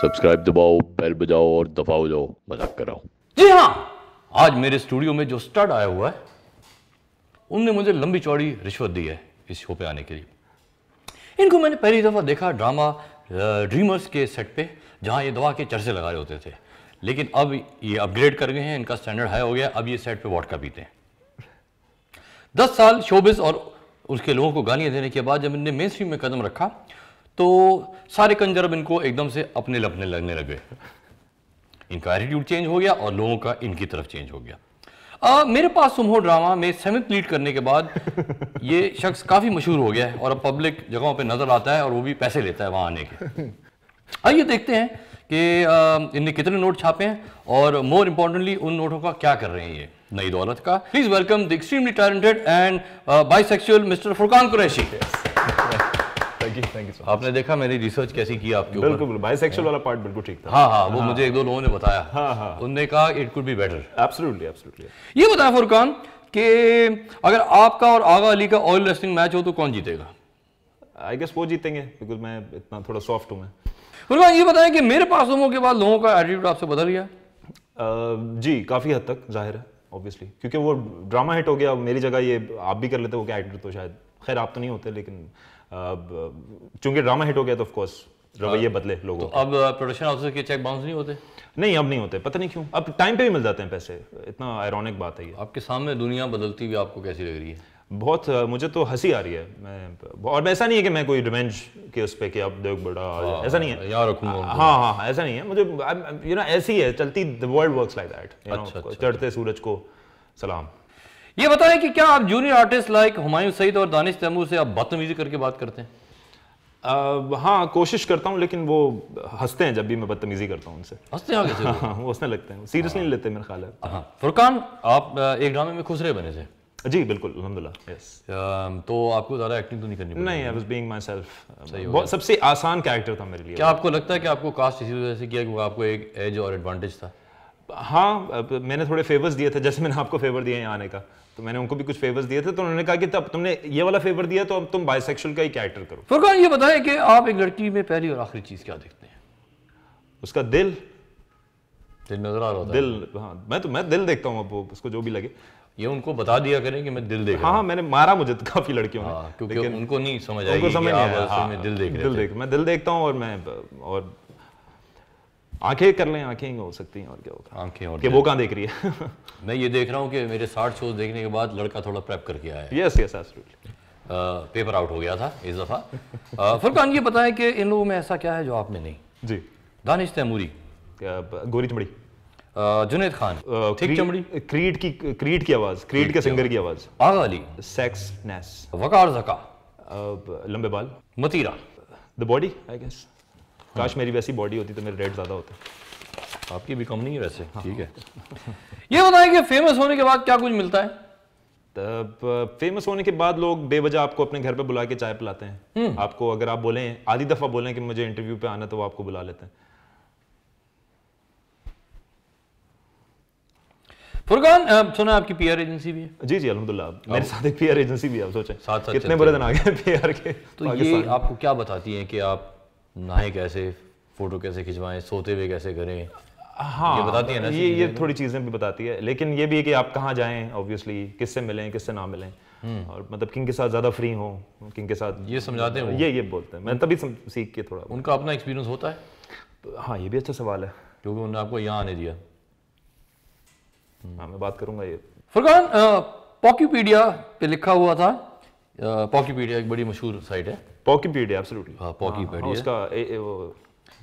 Subscribe दबाओ bell बजाओ और दफा हो जाओ मजाक कराओ जी हाँ आज मेरे स्टूडियो में जो स्टड आया हुआ है उनने मुझे लंबी चौड़ी रिश्वत दी है इस शो पे आने के लिए इनको मैंने पहली दफ़ा देखा ड्रामा ड्रीमर्स के सेट पे जहाँ ये दवा के चर्चे लगा रहे होते थे लेकिन अब ये अपग्रेड कर गए हैं इनका स्टैंडर्ड हाई हो गया अब ये सेट पे वॉट का पीते हैं दस साल शोबिस और उसके लोगों को गालियां देने के बाद जब इनने मेन स्ट्रीम में कदम रखा तो सारे कंजर्व इनको एकदम से अपने लपने लगने लगे इनका एटीट्यूड चेंज हो गया और लोगों का इनकी तरफ चेंज हो गया आ, मेरे पास सुमो ड्रामा में सेवन्थ लीड करने के बाद ये शख्स काफ़ी मशहूर हो गया है और अब पब्लिक जगहों पे नज़र आता है और वो भी पैसे लेता है वहां आने के आइए देखते हैं कि इनने कितने नोट छापे हैं और मोर इंपॉर्टेंटली उन नोटों का क्या कर रहे हैं ये नई दौलत का please welcome the extremely talented and bisexual mister Furqan Qureshi ji thank you आपने देखा मेरी रिसर्च कैसी की आपके बिल्कुल बिल्कुल बाइसेक्सुअल वाला पार्ट बिल्कुल ठीक था हाँ हाँ वो हाँ। मुझे एक दो लोगों ने बताया हाँ हाँ उनने कहा it could be better absolutely absolutely ये बताया फुरकान कि अगर आपका और आगा अली का ऑयल रेस्टिंग मैच हो तो कौन जीतेगा आई गेस वो जीतेंगे बिकॉज मैं इतना थोड़ा सॉफ्ट हूँ मैं फुरकान ये बताएं कि मेरे पास होने के बाद लोगों का एटीट्यूड आपसे बदल गया जी काफ़ी हद तक जाहिर है ऑब्वियसली क्योंकि वो ड्रामा हिट हो गया मेरी जगह ये आप भी कर लेते हो क्या एटीट्यूड तो शायद खैर आप तो नहीं होते लेकिन चूंकि ड्रामा हिट हो गया तो ऑफकोर्स रवैये हाँ। बदले लोगों तो अब प्रोडक्शन हाउसेज के चेक बाउंस नहीं होते नहीं अब नहीं होते पता नहीं क्यों अब टाइम पे भी मिल जाते हैं पैसे इतना आयरॉनिक बात है ये आपके सामने दुनिया बदलती हुई आपको कैसी लग रही है बहुत मुझे तो हंसी आ रही है मैं और ऐसा नहीं है कि मैं कोई रिवेंज के उस पर कि अब देख बड़ा आ, हाँ, ऐसा नहीं है यार हाँ हाँ हाँ ऐसा नहीं है मुझे यू नो ऐसी है चलती the world works like that चढ़ते सूरज को सलाम ये बताएं कि क्या आप junior artist like Humayun Saeed और दानिश तैमूर से आप बदतमीजी करके बात करते हैं आ, हाँ कोशिश करता हूँ लेकिन वो हंसते हैं जब भी मैं बदतमीजी करता हूँ उनसे हंसते हैं आगे वो हाँ, हाँ, हंसने लगते हैं सीरियस नहीं लेते मेरे ख्याल है हाँ, फुरकान आप एक ड्रामे में खुसरे बने थे जी बिल्कुल अलहमदिल्ला यस तो आपको ज़्यादा एक्टिंग तो नहीं करनी नहीं I was being myself सबसे आसान कैरेक्टर था मेरे लिए क्या आपको लगता है कि आपको कास्ट इसी वजह से किया क्योंकि आपको एक एज और एडवांटेज था हाँ मैंने थोड़े फेवर्स दिए थे जैसे मैंने आपको फेवर दिया यहाँ आने का तो मैंने उनको भी कुछ फेवर्स दिए थे तो उन्होंने कहा कि तब तुमने ये वाला फेवर दिया तो अब तुम बायसेक्सुअल का ही कैरेक्टर करो फुरकान ये बताएं कि आप एक लड़की में पहली और आखिरी चीज़ क्या देखते हैं उसका दिल दिल नजर आ रहा है दिल हाँ मैं तो मैं दिल देखता हूँ अब उसको जो भी लगे ये उनको बता दिया करें कि मैं दिल देख हाँ, हाँ मैंने मारा मुझे तो काफ़ी लड़कियों ने हाँ, क्योंकि उनको नहीं समझ आई उनको समझ नहीं हाँ, दिल देख दिल देख मैं दिल देखता हूँ और मैं और आंखें कर लें आंखें हो सकती हैं और क्या होगा आंखें और कि वो कहाँ देख रही है मैं ये देख रहा हूँ कि मेरे साठ शोज देखने के बाद लड़का थोड़ा प्रेप करके आया yes yes absolutely paper out हो गया था इस दफ़ा फुरकान ये बताएं कि इन लोगों में ऐसा क्या है जो आप में नहीं जी दानिश तैमूरी गोरी चमड़ी जुनेद खान ठीक चमड़ी क्रीड की क्रीड की आवाज़ क्रीड के सिंगर की आवाज़ आगा अली सेक्स नेस वकार जका लंबे बाल मतीरा द बॉडी आई गेस काश मेरी वैसी बॉडी होती तो मेरे रेट ज़्यादा होते आपकी भी कम नहीं है वैसे हाँ। ठीक है ये बताएं कि फेमस होने के बाद क्या कुछ मिलता है तब फेमस होने के बाद लोग बेवजह आपको अपने घर पे बुला के चाय पिलाते हैं हम्म। आपको अगर आप बोलें आधी दफ़ा बोलें कि मुझे इंटरव्यू पे आना तो वो आपको बुला लेते हैं फुरकान सुना आपकी पीआर एजेंसी भी है जी जी अलहमदुल्ला मेरे साथ एक पीआर एजेंसी भी है आप सोचें साथ साथ कितने बड़े दिन आ गए पीआर के तो ये आपको क्या बताती है कि आप नहाए कैसे फोटो कैसे खिंचवाएं सोते हुए कैसे करें हाँ ये बताती है ना ये ये थोड़ी चीज़ें भी बताती है लेकिन ये भी है कि आप कहाँ जाएं ऑब्वियसली किससे मिलें किससे ना मिलें हम्म। और मतलब किंग के साथ ज़्यादा फ्री हो किंग के साथ ये समझाते हैं ये ये बोलते हैं मैं तभी सीख के थोड़ा उनका अपना एक्सपीरियंस होता है हाँ ये भी अच्छा सवाल है क्योंकि उन्होंने आपको यहाँ आने दिया हम्म। हाँ मैं बात करूंगा ये फरकान पॉक्यूपीडिया पे लिखा हुआ था पॉक्यूपीडिया एक बड़ी मशहूर साइट है पॉकी पीडी एब्सोल्युटली हां पॉकी पीडी उसका ए, ए, वो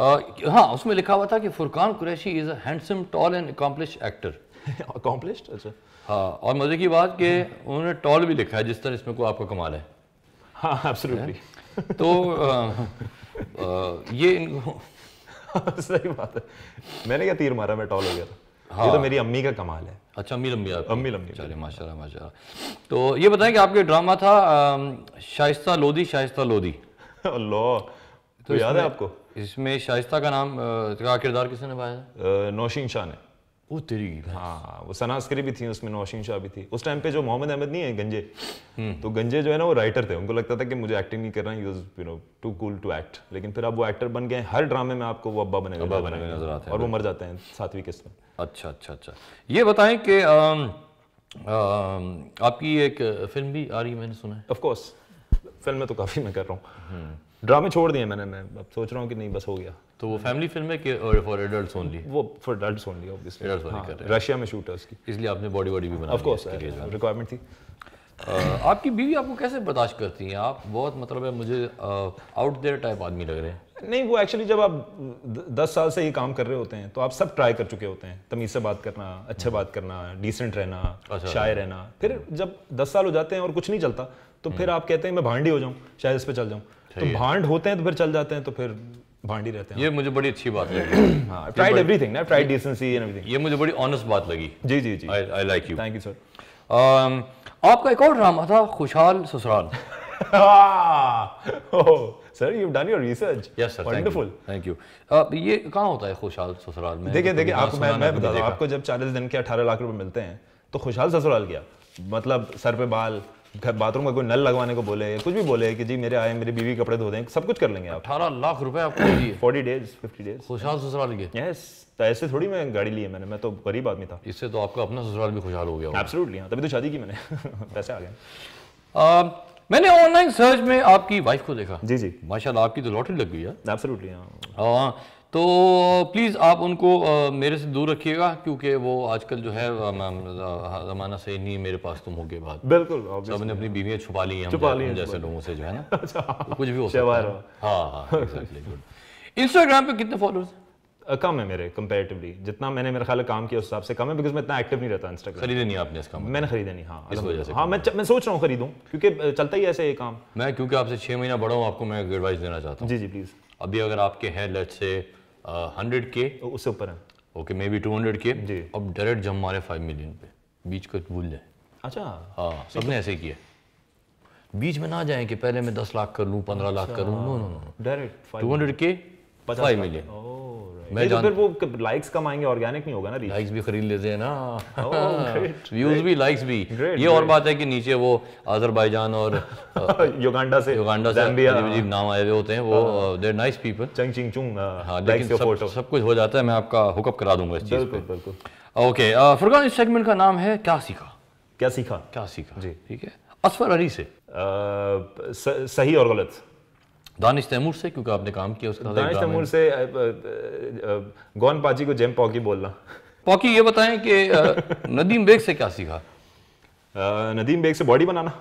uh, हाँ उसमें लिखा हुआ था कि Furqan Qureshi is a handsome tall and accomplish actor accomplished अच्छा हाँ और मज़े की बात कि उन्होंने टॉल भी लिखा है जिस तरह इसमें को आपका कमाल है हाँ एब्सोल्युटली तो आ, आ, ये इनको सही बात है मैंने क्या तीर मारा मैं टॉल हो गया था हाँ। ये तो हाँ। मेरी अम्मी का कमाल है अच्छा अम्मी लम्बी अम्मी लम्बी चलिए माशाल्लाह माशाल्लाह तो ये बताएं कि आपके ड्रामा था शाइस्ता लोधी शाइस्ता लोधी अल्लाह तो याद है आपको इसमें शाइस्ता का नाम का किरदार किसने निभाया नौशीन शाह ने वो तेरी हाँ वो सना अस्करी भी थी उसमें नौशीन शाह भी थी उस टाइम पे जो मोहम्मद अहमद नहीं है गंजे हम्म। तो गंजे जो है ना वो राइटर थे उनको लगता था कि मुझे एक्टिंग नहीं करना use you know too cool to act लेकिन फिर अब वो एक्टर बन गए हर ड्रामे में आपको वो अब्बा बने अब्बा बने नजर आते हैं और वो मर जाते हैं सातवीं किस्त में अच्छा अच्छा अच्छा ये बताएं कि आपकी एक फिल्म भी आ रही मैंने सुना है ऑफकोर्स फिल्म में तो काफ़ी मैं कर रहा हूँ ड्रामे हम्म। छोड़ दिए मैंने मैं अब सोच रहा हूँ कि नहीं बस हो गया तो वो फैमिली फिल्म है कि फॉर एडल्ट्स ओनली वो for adults only obviously adults only कर रहे हैं रशिया में शूटर्स की इसलिए आपने बॉडी बॉडी भी बनाई ऑफ कोर्स रिक्वायरमेंट थी आपकी बीवी आपको कैसे बर्दाश्त करती हैं आप बहुत मतलब है मुझे आउट देयर टाइप आदमी लग रहे हैं नहीं वो एक्चुअली जब आप दस साल से ये काम कर रहे होते हैं तो आप सब ट्राई कर चुके होते हैं तमीज़ से बात करना अच्छे बात करना डिसेंट रहना अच्छा, शाय रहना फिर जब दस साल हो जाते हैं और कुछ नहीं चलता तो फिर हम्म। आप कहते हैं मैं भांडी हो जाऊं शायद इस पर चल जाऊं तो भांड होते हैं तो फिर चल जाते हैं तो फिर भांडी रहते हैं ये मुझे बड़ी अच्छी बात लगी हां ट्राइड एवरीथिंग ना ट्राइड डिसेंसी एंड एवरीथिंग ये मुझे बड़ी ऑनेस्ट बात लगी जी जी जी I I like you thank you sir um आपका एक और ड्रामा था खुशहाल ससुराल sir you done your research yes sir wonderful thank you ये कहां होता है खुशहाल ससुराल में देखिए तो देखिए आपको मैं मैं तो बता दूं आपको जब 40 दिन के 18 लाख रुपए मिलते हैं तो खुशहाल ससुराल गया मतलब सर पे बाल घर बाथरूम का कोई नल लगवाने को बोले कुछ भी बोले कि जी मेरे आए मेरी बीवी कपड़े धो दें सब कुछ कर लेंगे आप अठारह लाख रुपए आपको फोर्टी डेज फिफ्टी डेज खुशहाल ससुराल के यस तो ऐसे थोड़ी मैं गाड़ी ली है मैंने मैं तो गरीब आदमी था इससे तो आपका अपना ससुराल भी खुशहाल हो गया एब्सोल्युटली हाँ, तभी तो शादी की मैंने पैसे आ गए मैंने ऑनलाइन सर्च में आपकी वाइफ को देखा जी जी माशाल्लाह आपकी तो लॉटरी लग गई है एब्सोल्युटली हां तो प्लीज़ आप उनको आ, मेरे से दूर रखिएगा क्योंकि वो आजकल जो है ज़माना सही नहीं मेरे पास तुम हो गए बात बिल्कुल सब ने अपनी बीवियाँ छुपा ली हैं छुपा ली जैसे लोगों से जो है ना अच्छा, कुछ भी हो सकता है हाँ हाँ इंस्टाग्राम पे कितने फॉलोअर्स कम है मेरे कंपेरेटिवली जितना मैंने मेरे ख्याल काम किया उस हिसाब से कम है बिकॉज मैं इतना एक्टिव नहीं रहता इंस्टाग्राम खरीदे नहीं आपने इसका मतलब? मैंने खरीदे नहीं हाँ इस वजह से हाँ मैं मैं सोच रहा हूँ खरीदूँ क्योंकि चलता ही ऐसे ये काम मैं क्योंकि आपसे छः महीना बड़ा आपको मैं एडवाइस देना चाहता हूँ जी जी प्लीज़ अभी अगर आपके हैं लेट से हंड्रेड के उससे ऊपर है okay maybe two hundred K जी अब डायरेक्ट जम मारे फाइव मिलियन पे बीच को भूल जाए अच्छा हाँ सबने ऐसे किया बीच में ना जाए कि पहले मैं दस लाख कर लूँ पंद्रह लाख अच्छा। कर लूँ no no no direct two hundred K five million मैं तो जान... फिर वो लाइक्स कमाएंगे ऑर्गेनिक नहीं होगा ना लाइक्स भी खरीद लेते हैं ना व्यूज oh, हाँ, भी लाइक्स भी ये और बात है कि नीचे वो अजरबैजान और युगांडा से युगांडा से नाम आए हुए होते हैं वो देर नाइस पीपल चंग चिंग चुंग सब, कुछ हो जाता है मैं आपका हुकअप करा दूंगा इस चीज़ पे बिल्कुल ओके फुरकान uh, इस सेगमेंट का नाम है क्या सीखा क्या सीखा क्या सीखा जी ठीक है असफर अली से uh, सही और गलत दानिश तैमूर से क्योंकि आपने काम किया उसका दानिश तैमूर से गौन पाजी को जेम पॉकी बोलना पॉकी ये बताएं कि नदीम बेग से क्या सीखा नदीम बेग से बॉडी बनाना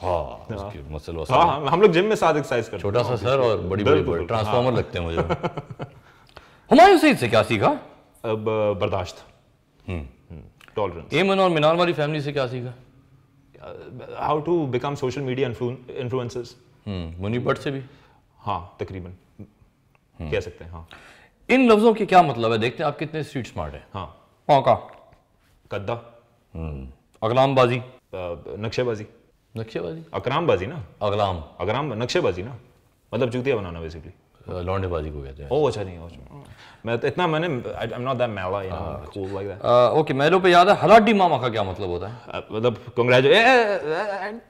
हाँ, हाँ, हाँ, हाँ, हम लोग जिम में साथ एक्सरसाइज करते छोटा सा सर और बड़ी बड़ी, बड़ी ट्रांसफार्मर लगते हैं मुझे हुमायूं सईद से क्या सीखा अब बर्दाश्त टॉलरेंस हम्म। हम्म, एमन और वाली फैमिली से क्या सीखा how to become social media influencers हम्म, मुनीब भट्ट से भी हाँ तकरीबन हम्म। कह सकते हैं हाँ इन लफ्जों के क्या मतलब है देखते हैं आप कितने स्ट्रीट स्मार्ट हैं हाँ पौका कद्दा हम्म, अगलामबाजी नक्शेबाजी नक्शेबाजी अकरामबाजी ना अगलाम अगराम नक्शेबाजी ना मतलब जूतियाँ बनाना बेसिकली लौंडेबाजी को कहते हैं ओ अच्छा नहीं अच्छा। मैं तो इतना मैंने I am not that mellow you know cool like that okay mellow पे याद है हलाडी मामा का क्या मतलब होता है मतलब कांग्रेचुलेट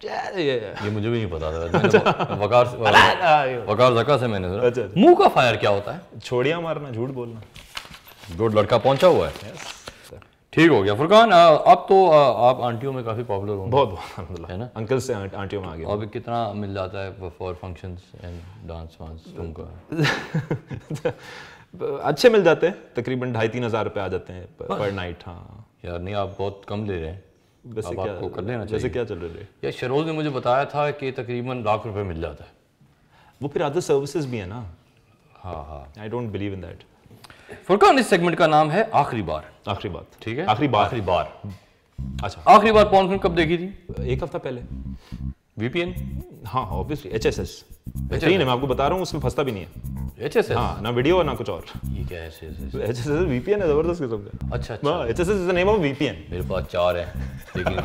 ये मुझे भी नहीं पता था अच्छा। हाँ, वकार वकार जका से मैंने सुना अच्छा, मुंह का फायर क्या होता है छोड़िया मारना झूठ बोलना गुड लड़का पहुंचा हुआ है यस ठीक हो गया फुरकान अब तो आप आंटियों में काफ़ी पॉपुलर होंगे बहुत बहुत है ना अंकल से आंटियों में आ गया अब कितना मिल जाता है फॉर फंक्शंस एंड डांस वांस तुमका अच्छे मिल जाते हैं तकरीबन ढाई तीन हज़ार रुपये आ जाते हैं पर नाइट हाँ यार नहीं आप बहुत कम ले रहे हैं वैसे क्या आपको कर लेना चाहिए क्या चल रहे यार शरोज ने मुझे बताया था कि तकरीबन लाख रुपये मिल जाता है वो फिर अदर सर्विसेज भी है ना हाँ हाँ I don't believe in that Furqan इस सेगमेंट का नाम है आखिरी बार आखिरी बार ठीक है आखिरी बार आखिरी बार अच्छा आखिरी बार पॉन फिल्म कब देखी थी एक हफ्ता पहले वीपीएन हाँ ऑब्वियसली एच एस एस बेहतरीन है मैं आपको बता रहा हूँ उसमें फंसता भी नहीं है हाँ ना वीडियो ना कुछ और ये क्या तो है जबरदस्त किस्म का अच्छा अच्छा नेम हाँ, ऑफ मेरे पास चार है लेकिन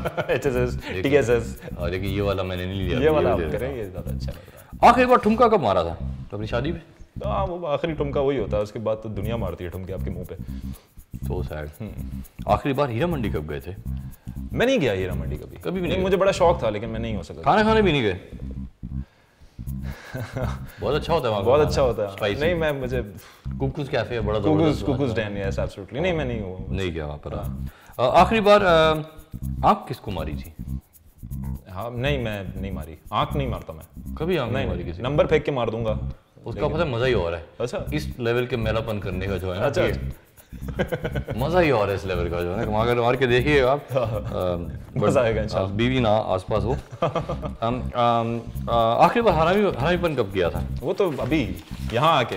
और लेकिन ये वाला मैंने नहीं लिया ये वाला करेंगे ज़्यादा अच्छा लग रहा आखिर बार ठुमका कब मारा था तो अपनी शादी में तो हाँ वो आखिरी ठुमका वही होता है उसके बाद तो दुनिया मारती है ठुमके आपके मुंह पे सो सैड hmm. आखिरी बार हीरा मंडी कब गए थे मैं नहीं गया हीरा मंडी कभी कभी भी नहीं मुझे बड़ा शौक था लेकिन मैं नहीं हो सका खाना खाने भी नहीं गए बहुत अच्छा होता है बहुत अच्छा होता है नहीं मैं मुझे कुकुस कैफे है बड़ा Cuckoo's Cuckoo's den yes absolutely नहीं मैं नहीं हूं नहीं गया वहां पर हाँ। आखिरी बार आप किसको मारी थी हाँ नहीं मैं नहीं मारी आंख नहीं मारता मैं कभी आँख नहीं मारी किसी नंबर फेंक के मार दूंगा उसका पता मज़ा ही और है अच्छा इस लेवल के मेलापन करने का जो है अच्छा मज़ा ही और है इस लेवल का जो है ना अगर मार के देखिए आप हाँ, हाँ। मज़ा आएगा बीवी ना आसपास हो आखिरी बार हरामी हरामीपन कब किया था वो तो अभी यहाँ आके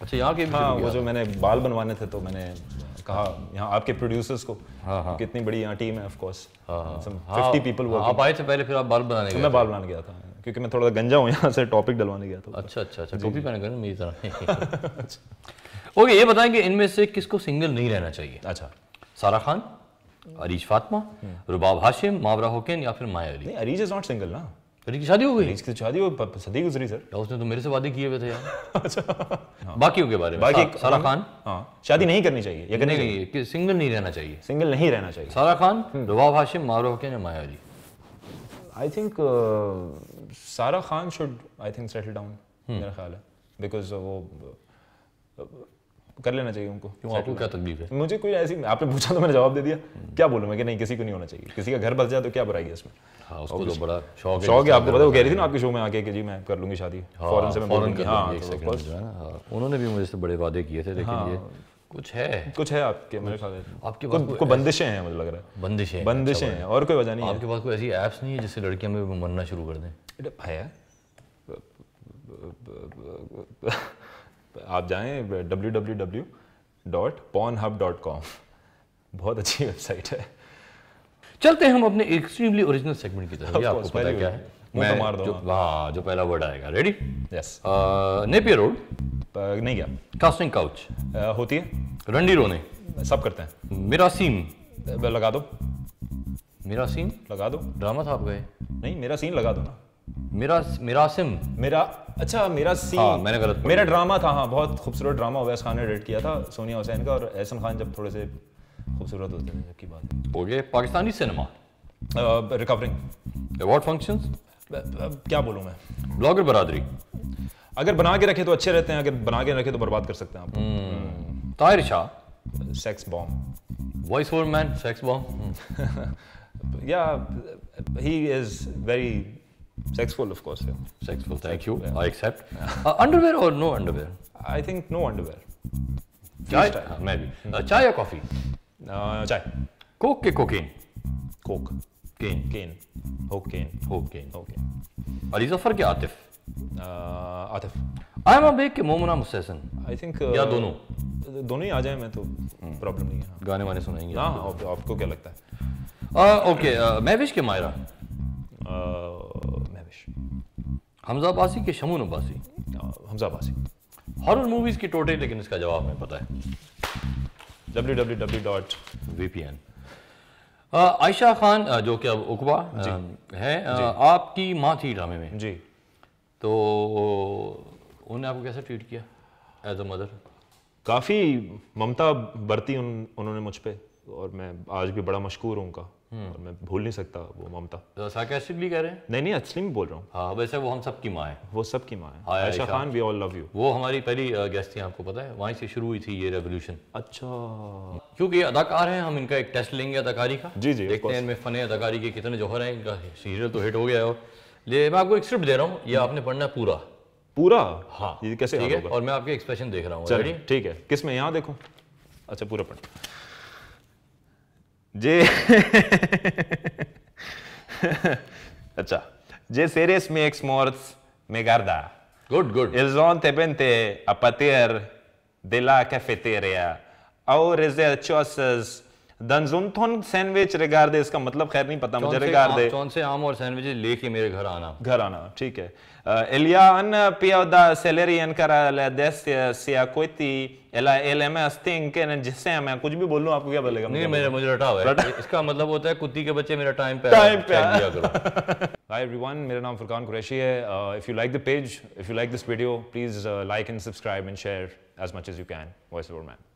अच्छा यहाँ के हाँ वो जो मैंने बाल बनवाने थे तो मैंने कहा यहाँ आपके प्रोड्यूसर्स को हाँ हाँ कितनी बड़ी यहाँ टीम है ऑफ कोर्स हाँ हाँ पीपल हाँ, आप आए थे पहले फिर आप बाल बनाने तो गए मैं बाल बनाने गया था क्योंकि मैं थोड़ा गंजा हूँ यहाँ से टॉपिक डलवाने गया था अच्छा, अच्छा अच्छा अच्छा टोपी पहने गए मेरी तरह अच्छा। ओके ये बताएं कि इनमें से किसको सिंगल नहीं रहना चाहिए अच्छा सारा खान अरीज फातमा हम्म। रुबाब हाशिम मावरा होकेन या फिर Maya Ali Areej is not single ना अरीज की शादी हो गई इसकी तो शादी हो सदी गुजरी सर उसने तो मेरे से वादे किए हुए थे यार अच्छा हाँ। बाकी के बारे में बाकी सारा हाँ। खान हाँ शादी नहीं करनी चाहिए या करनी चाहिए कि सिंगल नहीं रहना चाहिए सिंगल नहीं रहना चाहिए सारा खान हम्म। रुबाब हाशिम मावरा होकेन या माया Ali I think Sara Khan should I think settle down मेरा ख्याल है बिकॉज वो कर लेना चाहिए उनको क्यों आपको क्या तकलीफ है मुझे कोई ऐसी आपने पूछा तो मैंने जवाब दे दिया hmm. क्या बोलूँ मैं कि नहीं किसी को नहीं होना चाहिए किसी का घर बस जाए तो क्या बुराई है इसमें हाँ उसको तो बड़ा शौक शौक है आपको पता वो कह रही थी ना आपके शो में आके कि जी मैं कर लूंगी शादी फॉरन हाँ, से मैं फॉरन हाँ, तो हाँ उन्होंने भी मुझे बड़े वादे किए थे लेकिन हाँ। ये कुछ है कुछ है आपके मेरे ख्याल आपके पास कोई को बंदिशें हैं मुझे लग रहा है बंदिशें बंदिशें अच्छा, हैं और कोई वजह नहीं आपके पास कोई ऐसी ऐप्स नहीं है जिससे लड़कियां में मरना शुरू कर दें है आप जाएं W W W dot Pornhub dot com बहुत अच्छी वेबसाइट है चलते हैं हम अपने एक्सट्रीमली ओरिजिनल सेगमेंट की तरफ आपको पता क्या है तो मैं जो, हाँ, जो पहला वर्ड आएगा रेडी यस नेपियर रोड नहीं क्या कास्टिंग काउच होती है रणडी रोने सब करते हैं मेरा सीन लगा दो मेरा सीन लगा दो ड्रामा था आप गए नहीं मेरा सीन लगा दो ना मेरा मेरा सिम मेरा अच्छा मेरा सीन हाँ, मैंने गलत मेरा ड्रामा था हाँ बहुत खूबसूरत ड्रामा वैस खान ने डेट किया था सोनिया हुसैन का और एहसन खान जब थोड़े से खूबसूरत होते हैं जबकि बात हो गए Pakistani cinema recovering award functions क्या बोलूँ मैं ब्लॉगर बरादरी अगर बना के रखे तो अच्छे रहते हैं अगर बना के रखे तो बर्बाद कर सकते हैं आप हम्म। Shah sex bomb voice over man sex bomb या he is very sexful of course sexful thank you I accept underwear और no underwear I think no underwear चाय मैं भी चाय या कॉफी चाय कोक के कोकेन कोक केन केन हो केन हो केन हो केन अलीजफर के Atif uh, Atif I am a big मोमना मुस्तहसन I think या दोनों दोनों ही आ जाए मैं तो प्रॉब्लम नहीं है गाने वाने सुनाएंगे हाँ आपको क्या लगता है ओके महविश के मायरा महविश हमजा बासी के शमून अब्बासी हमजा बासी हॉरर मूवीज की टोटे लेकिन इसका जवाब हमें पता है www.vpn आयशा खान जो कि अब उकबा है आपकी माँ थी ड्रामे में जी तो उन्होंने आपको कैसे ट्रीट किया एज अ मदर काफ़ी ममता बरती उन उन्होंने मुझ पर और मैं आज भी बड़ा मशहूर हूँ उनका हम्म। और मैं भूल नहीं सकता वो ममता सार्केस्टिकली तो कह रहे हैं नहीं नहीं असली में बोल रहा हूँ हाँ वैसे वो हम सबकी माँ है वो सबकी माँ है हाँ, Ayesha Khan we all love you वो हमारी पहली गेस्ट थी आपको पता है वहीं से शुरू हुई थी ये रेवोल्यूशन अच्छा क्योंकि अदाकार हैं हम इनका एक टेस्ट लेंगे अदाकारी का जी जी देखते हैं इनमें फने अदाकारी के कितने जोहर हैं इनका सीरियल तो हिट हो गया है और ले मैं आपको एक स्क्रिप्ट दे रहा हूँ ये हम्म। आपने पढ़ना है पूरा पूरा हाँ ये कैसे ठीक है और मैं आपके एक्सप्रेशन देख रहा हूँ ठीक है किस में यहाँ देखो अच्छा पूरा पढ़ जे अच्छा जे series में exmorts me में गर्दा good good pente a pater अपतेर दिला कैफेटेरिया और de chosas दंजुनथोन सैंडविच रेगार दे इसका मतलब खैर नहीं पता मुझे रेगार हाँ, दे कौन से आम और सैंडविच लेके मेरे घर आना घर आना ठीक है एलिया अन पिया द सैलरी एन करा ले दस सिया कोई कोइती एला एल एम एस थिंक जिससे मैं कुछ भी बोलूं आपको क्या बोलेगा नहीं मेरे मुझे रटा हुआ है इसका मतलब होता है कुत्ती के बच्चे मेरा टाइम पे टाइम पे दिया करो हाय एवरीवन मेरा नाम फरकान कुरैशी है if you like the page if you like this video please like and subscribe and share as much as you can voice over man